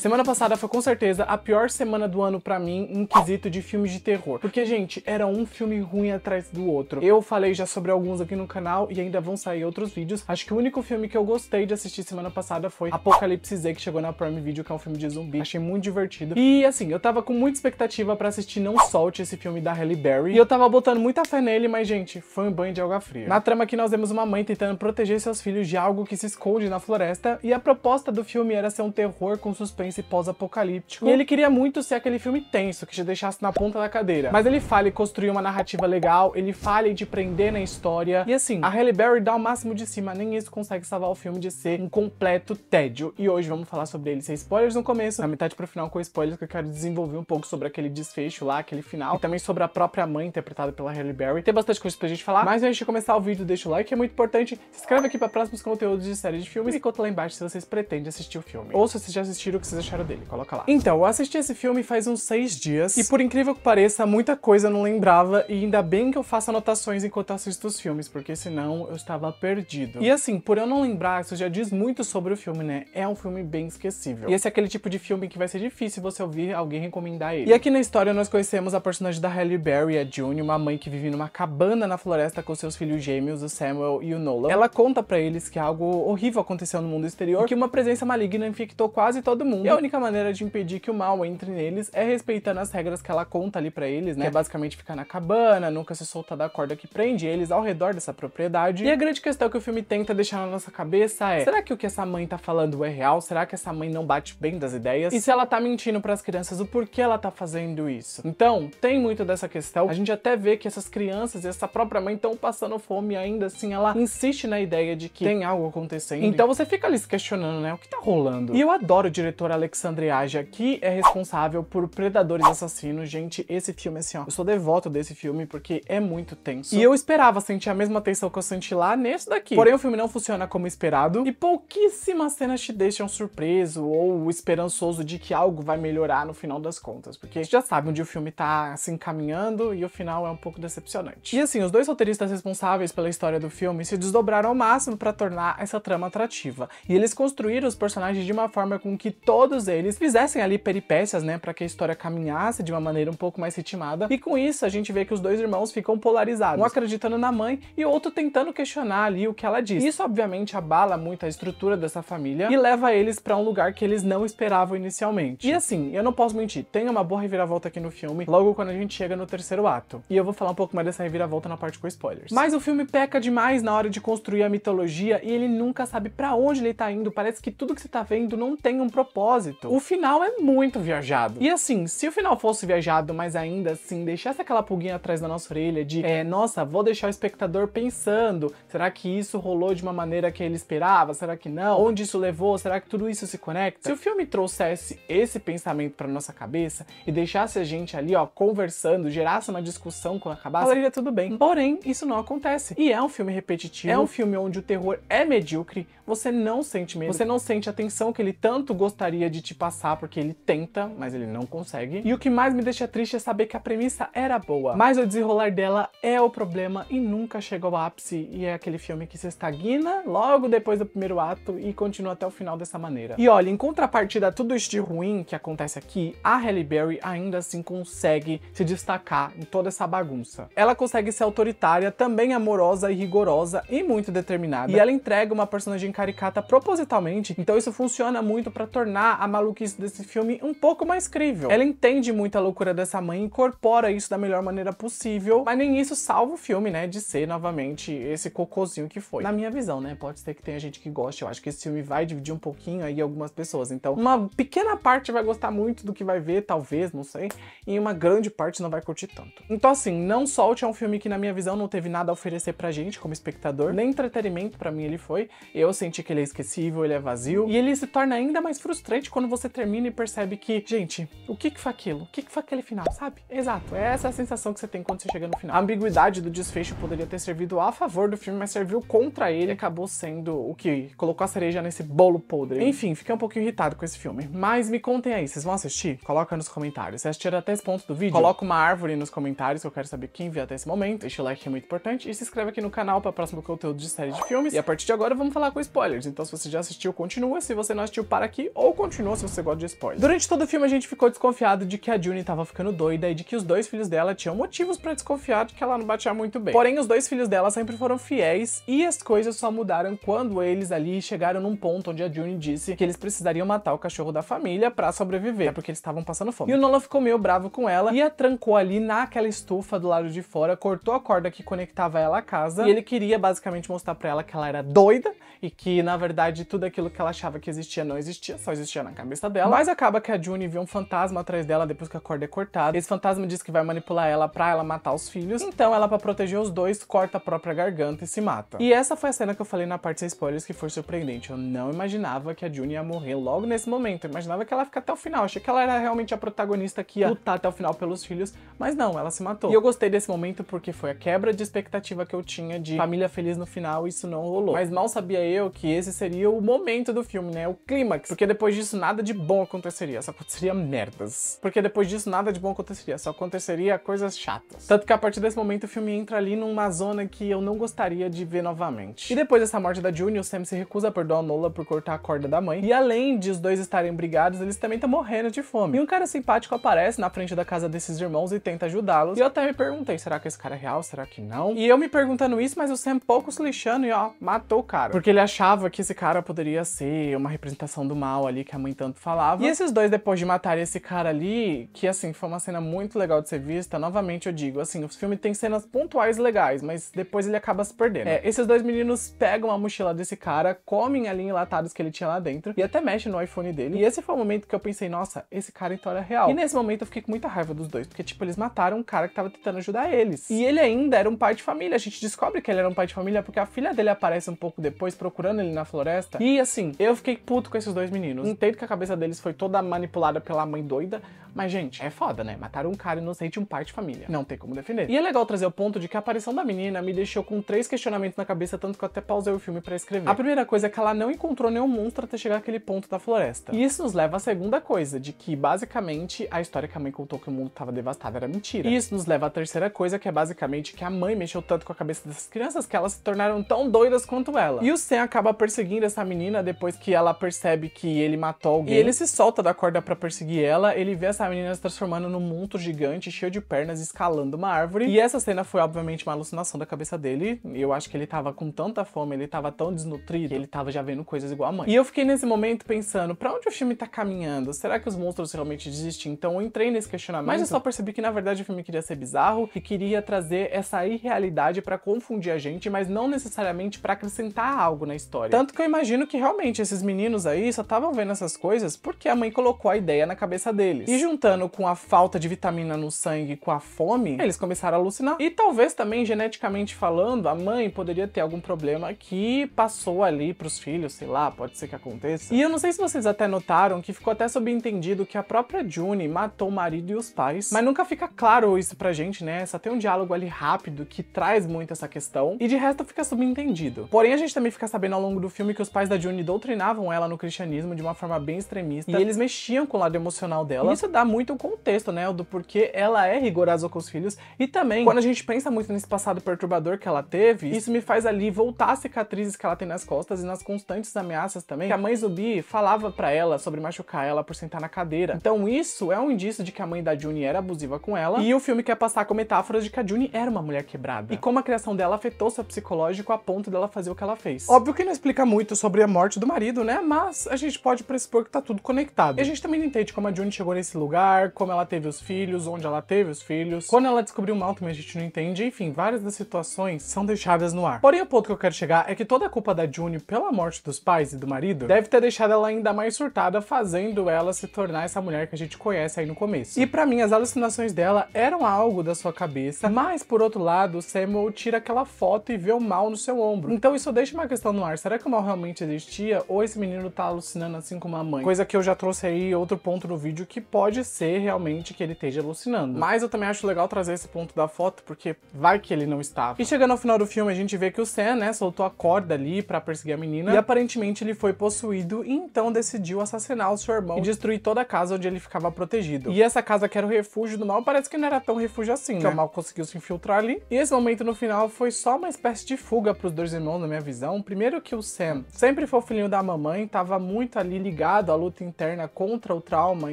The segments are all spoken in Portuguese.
Semana passada foi com certeza a pior semana do ano para mim em quesito de filmes de terror. Porque, gente, era um filme ruim atrás do outro. Eu falei já sobre alguns aqui no canal e ainda vão sair outros vídeos. Acho que o único filme que eu gostei de assistir semana passada foi Apocalipse Z, que chegou na Prime Video, que é um filme de zumbi. Achei muito divertido. E, assim, eu tava com muita expectativa para assistir Não Solte, esse filme da Halle Berry. E eu tava botando muita fé nele, mas, gente, foi um banho de alga fria. Na trama aqui nós vemos uma mãe tentando proteger seus filhos de algo que se esconde na floresta. E a proposta do filme era ser um terror com suspense suspense pós-apocalíptico. E ele queria muito ser aquele filme tenso, que te deixasse na ponta da cadeira. Mas ele falha em construir uma narrativa legal, ele falha em te prender na história. E assim, a Halle Berry dá o máximo de cima, nem isso consegue salvar o filme de ser um completo tédio. E hoje vamos falar sobre ele sem spoilers no começo, na metade pro final com spoilers, que eu quero desenvolver um pouco sobre aquele desfecho lá, aquele final. E também sobre a própria mãe, interpretada pela Halle Berry. Tem bastante coisa pra gente falar, mas antes de começar o vídeo, deixa o like, que é muito importante. Se inscreve aqui pra próximos conteúdos de série de filmes e conta lá embaixo se vocês pretendem assistir o filme. Ou se vocês já assistiram, que vocês acharam dele, coloca lá. Então, eu assisti esse filme faz uns seis dias e por incrível que pareça, muita coisa eu não lembrava e ainda bem que eu faço anotações enquanto assisto os filmes, porque senão eu estava perdido. E assim, por eu não lembrar, isso já diz muito sobre o filme, né? É um filme bem esquecível. E esse é aquele tipo de filme que vai ser difícil você ouvir alguém recomendar ele. E aqui na história nós conhecemos a personagem da Halle Berry, a June, uma mãe que vive numa cabana na floresta com seus filhos gêmeos, o Samuel e o Nolan. Ela conta para eles que algo horrível aconteceu no mundo exterior, que uma presença maligna infectou quase todo mundo. E e a única maneira de impedir que o mal entre neles é respeitando as regras que ela conta ali para eles, né? Que é basicamente ficar na cabana, nunca se soltar da corda que prende eles ao redor dessa propriedade. E a grande questão que o filme tenta deixar na nossa cabeça é: será que o que essa mãe tá falando é real? Será que essa mãe não bate bem das ideias? E se ela tá mentindo para as crianças, o porquê ela tá fazendo isso? Então, tem muito dessa questão. A gente até vê que essas crianças e essa própria mãe estão passando fome ainda assim, ela insiste na ideia de que tem algo acontecendo. Então você fica ali se questionando, né? O que tá rolando? E eu adoro o diretor Alexandriaja, que é responsável por Predadores Assassinos. Gente, esse filme, assim, ó, eu sou devoto desse filme porque é muito tenso. E eu esperava sentir a mesma tensão que eu senti lá nesse daqui. Porém, o filme não funciona como esperado e pouquíssimas cenas te deixam surpreso ou esperançoso de que algo vai melhorar no final das contas, porque a gente já sabe onde o filme tá se assim, encaminhando e o final é um pouco decepcionante. E assim, os dois roteiristas responsáveis pela história do filme se desdobraram ao máximo para tornar essa trama atrativa. E eles construíram os personagens de uma forma com que todos todos eles fizessem ali peripécias, né, para que a história caminhasse de uma maneira um pouco mais ritmada. E com isso a gente vê que os dois irmãos ficam polarizados, um acreditando na mãe e outro tentando questionar ali o que ela diz. Isso obviamente abala muito a estrutura dessa família e leva eles para um lugar que eles não esperavam inicialmente. E assim, eu não posso mentir, tem uma boa reviravolta aqui no filme, logo quando a gente chega no terceiro ato. E eu vou falar um pouco mais dessa reviravolta na parte com spoilers. Mas o filme peca demais na hora de construir a mitologia e ele nunca sabe para onde ele tá indo, parece que tudo que você tá vendo não tem um propósito propósito, o final é muito viajado. E assim, se o final fosse viajado, mas ainda assim deixasse aquela pulguinha atrás da nossa orelha de, é, nossa, vou deixar o espectador pensando, será que isso rolou de uma maneira que ele esperava? Será que não? Onde isso levou? Será que tudo isso se conecta? Se o filme trouxesse esse pensamento para nossa cabeça e deixasse a gente ali, ó, conversando, gerasse uma discussão quando acabasse, falaria tudo bem. Porém, isso não acontece. E é um filme repetitivo, é um filme onde o terror é medíocre, você não sente medo, você não sente a tensão que ele tanto gostaria gostaria de te passar, porque ele tenta, mas ele não consegue. E o que mais me deixa triste é saber que a premissa era boa, mas o desenrolar dela é o problema e nunca chega ao ápice, e é aquele filme que se estagna logo depois do primeiro ato e continua até o final dessa maneira. E olha, em contrapartida a tudo isso de ruim que acontece aqui, a Halle Berry ainda assim consegue se destacar em toda essa bagunça. Ela consegue ser autoritária, também amorosa e rigorosa e muito determinada, e ela entrega uma personagem caricata propositalmente, então isso funciona muito para tornar tornar a maluquice desse filme um pouco mais crível. Ela entende muito a loucura dessa mãe e incorpora isso da melhor maneira possível, mas nem isso salva o filme, né, de ser novamente esse cocôzinho que foi. Na minha visão, né, pode ser que tenha gente que goste, eu acho que esse filme vai dividir um pouquinho aí algumas pessoas, então uma pequena parte vai gostar muito do que vai ver, talvez, não sei, e uma grande parte não vai curtir tanto. Então assim, Não Solte é um filme que na minha visão não teve nada a oferecer pra gente como espectador, nem entretenimento pra mim ele foi, eu senti que ele é esquecível, ele é vazio, e ele se torna ainda mais frustrante Principalmente quando você termina e percebe que, gente, o que que foi aquilo? O que que foi aquele final, sabe? Exato, é essa é a sensação que você tem quando você chega no final. A ambiguidade do desfecho poderia ter servido a favor do filme, mas serviu contra ele e acabou sendo o que colocou a cereja nesse bolo podre. Enfim, fiquei um pouco irritado com esse filme. Mas me contem aí, vocês vão assistir? Coloca nos comentários. Se assistiram até esse ponto do vídeo, coloca uma árvore nos comentários, que eu quero saber quem viu até esse momento. Deixa o like que é muito importante e se inscreve aqui no canal para próximo conteúdo de série de filmes. E a partir de agora vamos falar com spoilers. Então se você já assistiu, continua. Se você não assistiu, para aqui ou continua continua se você gosta de spoiler. Durante todo o filme a gente ficou desconfiado de que a June tava ficando doida e de que os dois filhos dela tinham motivos para desconfiar de que ela não batia muito bem. Porém, os dois filhos dela sempre foram fiéis e as coisas só mudaram quando eles ali chegaram num ponto onde a June disse que eles precisariam matar o cachorro da família para sobreviver, porque eles estavam passando fome. E o Nolan ficou meio bravo com ela e a trancou ali naquela estufa do lado de fora, cortou a corda que conectava ela à casa e ele queria basicamente mostrar para ela que ela era doida e que na verdade tudo aquilo que ela achava que existia não existia, só existia tinha na cabeça dela. Mas acaba que a June vê um fantasma atrás dela depois que a corda é cortada. Esse fantasma diz que vai manipular ela pra ela matar os filhos. Então ela, pra proteger os dois, corta a própria garganta e se mata. E essa foi a cena que eu falei na parte sem spoilers que foi surpreendente. Eu não imaginava que a June ia morrer logo nesse momento. Eu imaginava que ela ia ficar até o final. achei que ela era realmente a protagonista que ia lutar até o final pelos filhos. Mas não, ela se matou. E eu gostei desse momento porque foi a quebra de expectativa que eu tinha de família feliz no final. Isso não rolou. Mas mal sabia eu que esse seria o momento do filme, né? O clímax. Porque depois disso disso nada de bom aconteceria, só aconteceria merdas. Porque depois disso nada de bom aconteceria, só aconteceria coisas chatas. Tanto que a partir desse momento o filme entra ali numa zona que eu não gostaria de ver novamente. E depois dessa morte da Junior, o Sam se recusa a perdoar a Nola por cortar a corda da mãe. E além de os dois estarem brigados, eles também estão morrendo de fome. E um cara simpático aparece na frente da casa desses irmãos e tenta ajudá-los. E eu até me perguntei, será que esse cara é real? Será que não? E eu me perguntando isso, mas o Sam pouco se lixando e ó, matou o cara. Porque ele achava que esse cara poderia ser uma representação do mal ali que a mãe tanto falava. E esses dois, depois de matarem esse cara ali, que assim, foi uma cena muito legal de ser vista, novamente eu digo, assim, o filme tem cenas pontuais legais, mas depois ele acaba se perdendo. É, esses dois meninos pegam a mochila desse cara, comem ali enlatados que ele tinha lá dentro, e até mexe no iPhone dele. E esse foi o momento que eu pensei, nossa, esse cara então era real. E nesse momento eu fiquei com muita raiva dos dois, porque tipo, eles mataram um cara que tava tentando ajudar eles. E ele ainda era um pai de família, a gente descobre que ele era um pai de família porque a filha dele aparece um pouco depois procurando ele na floresta. E assim, eu fiquei puto com esses dois meninos entendo que a cabeça deles foi toda manipulada pela mãe doida, mas, gente, é foda, né? Mataram um cara inocente e um pai de família. Não tem como defender. E é legal trazer o ponto de que a aparição da menina me deixou com três questionamentos na cabeça, tanto que eu até pausei o filme para escrever. A primeira coisa é que ela não encontrou nenhum monstro até chegar àquele ponto da floresta. E isso nos leva à segunda coisa, de que, basicamente, a história que a mãe contou que o mundo tava devastado era mentira. E isso nos leva à terceira coisa, que é basicamente que a mãe mexeu tanto com a cabeça dessas crianças que elas se tornaram tão doidas quanto ela. E o Sam acaba perseguindo essa menina depois que ela percebe que ele matou alguém. E ele se solta da corda para perseguir ela, ele vê essa essa menina se transformando num monto gigante cheio de pernas escalando uma árvore. E essa cena foi obviamente uma alucinação da cabeça dele. Eu acho que ele tava com tanta fome, ele tava tão desnutrido, que ele tava já vendo coisas igual a mãe. E eu fiquei nesse momento pensando, para onde o filme tá caminhando? Será que os monstros realmente existem? Então eu entrei nesse questionamento, mas eu só percebi que na verdade o filme queria ser bizarro e queria trazer essa irrealidade para confundir a gente, mas não necessariamente para acrescentar algo na história. Tanto que eu imagino que realmente esses meninos aí só estavam vendo essas coisas porque a mãe colocou a ideia na cabeça deles. E juntando com a falta de vitamina no sangue, com a fome, eles começaram a alucinar. E talvez também, geneticamente falando, a mãe poderia ter algum problema que passou ali pros filhos, sei lá, pode ser que aconteça. E eu não sei se vocês até notaram que ficou até subentendido que a própria June matou o marido e os pais, mas nunca fica claro isso pra gente, né? Só tem um diálogo ali rápido que traz muito essa questão, e de resto fica subentendido. Porém, a gente também fica sabendo ao longo do filme que os pais da June doutrinavam ela no cristianismo de uma forma bem extremista, e eles mexiam com o lado emocional dela. E isso dá muito o contexto, né, do porquê ela é rigorosa com os filhos e também quando a gente pensa muito nesse passado perturbador que ela teve, isso me faz ali voltar as cicatrizes que ela tem nas costas e nas constantes ameaças também que a mãe zubi falava para ela sobre machucar ela por sentar na cadeira. Então isso é um indício de que a mãe da Juni era abusiva com ela e o filme quer passar com metáforas de que a Juni era uma mulher quebrada e como a criação dela afetou seu psicológico a ponto dela fazer o que ela fez. Óbvio que não explica muito sobre a morte do marido, né, mas a gente pode pressupor que tá tudo conectado. E a gente também não entende como a Juni chegou nesse lugar lugar, como ela teve os filhos, onde ela teve os filhos. Quando ela descobriu mal também a gente não entende. Enfim, várias das situações são deixadas no ar. Porém, o ponto que eu quero chegar é que toda a culpa da June pela morte dos pais e do marido deve ter deixado ela ainda mais surtada, fazendo ela se tornar essa mulher que a gente conhece aí no começo. E para mim, as alucinações dela eram algo da sua cabeça, mas por outro lado, o Samuel tira aquela foto e vê o mal no seu ombro. Então isso deixa uma questão no ar. Será que o mal realmente existia? Ou esse menino tá alucinando assim como a mãe? Coisa que eu já trouxe aí outro ponto no vídeo que pode pode ser realmente que ele esteja alucinando. Mas eu também acho legal trazer esse ponto da foto, porque vai que ele não estava. E chegando ao final do filme, a gente vê que o Sam, né, soltou a corda ali para perseguir a menina, e aparentemente ele foi possuído e então decidiu assassinar o seu irmão e destruir toda a casa onde ele ficava protegido. E essa casa que era o refúgio do mal, parece que não era tão refúgio assim, né? Que o mal conseguiu se infiltrar ali. E esse momento no final foi só uma espécie de fuga pros dois irmãos, na minha visão. Primeiro que o Sam sempre foi o filhinho da mamãe, tava muito ali ligado à luta interna contra o trauma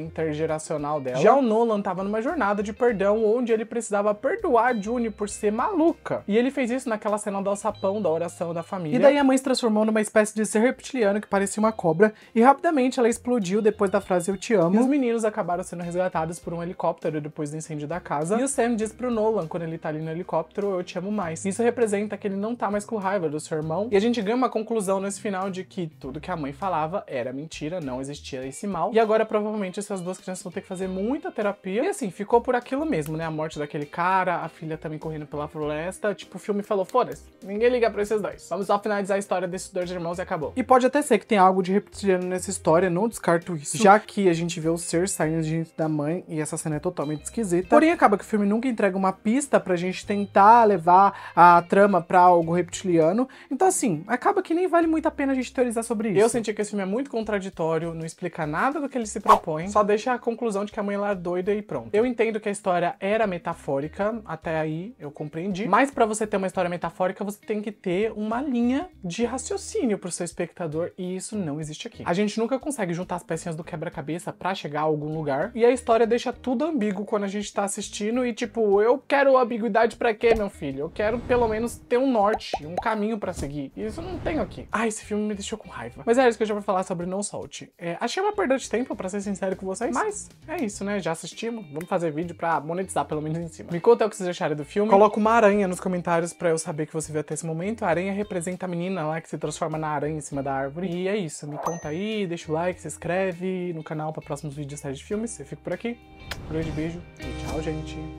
intergeracional profissional dela. Já o Nolan estava numa jornada de perdão onde ele precisava perdoar a June por ser maluca. E ele fez isso naquela cena do alçapão da oração da família. E daí a mãe se transformou numa espécie de ser reptiliano que parecia uma cobra e rapidamente ela explodiu depois da frase eu te amo. E os meninos acabaram sendo resgatados por um helicóptero depois do incêndio da casa. E o Sam diz pro Nolan quando ele tá ali no helicóptero eu te amo mais. Isso representa que ele não tá mais com raiva do seu irmão. E a gente ganha uma conclusão nesse final de que tudo que a mãe falava era mentira, não existia esse mal. E agora provavelmente essas duas crianças vão ter que fazer muita terapia. E assim, ficou por aquilo mesmo, né? A morte daquele cara, a filha também correndo pela floresta. Tipo, o filme falou: foda-se, ninguém liga pra esses dois. Vamos só finalizar a história desses dois irmãos e acabou. E pode até ser que tem algo de reptiliano nessa história, não descarto isso. Já que a gente vê o ser saindo de dentro da mãe e essa cena é totalmente esquisita. Porém, acaba que o filme nunca entrega uma pista pra gente tentar levar a trama pra algo reptiliano. Então, assim, acaba que nem vale muito a pena a gente teorizar sobre isso. Eu senti que esse filme é muito contraditório, não explica nada do que ele se propõe, só deixa a conclusão conclusão de que a mãe lá é doida e pronto. Eu entendo que a história era metafórica, até aí eu compreendi, mas para você ter uma história metafórica, você tem que ter uma linha de raciocínio pro seu espectador e isso não existe aqui. A gente nunca consegue juntar as pecinhas do quebra-cabeça para chegar a algum lugar e a história deixa tudo ambíguo quando a gente tá assistindo e tipo, eu quero ambiguidade para quê, meu filho? Eu quero pelo menos ter um norte, um caminho para seguir. E isso não tem aqui. Ah, esse filme me deixou com raiva. Mas é isso que eu já vou falar sobre Não Solte. É, achei uma perda de tempo, para ser sincero com vocês, mas é isso, né? Já assistimos? Vamos fazer vídeo pra monetizar, pelo menos em cima. Me conta o que vocês acharam do filme. Coloca uma aranha nos comentários pra eu saber que você viu até esse momento. A aranha representa a menina lá que se transforma na aranha em cima da árvore. E é isso. Me conta aí, deixa o like, se inscreve no canal pra próximos vídeos de série de filmes. Eu fico por aqui. Um grande beijo e tchau, gente.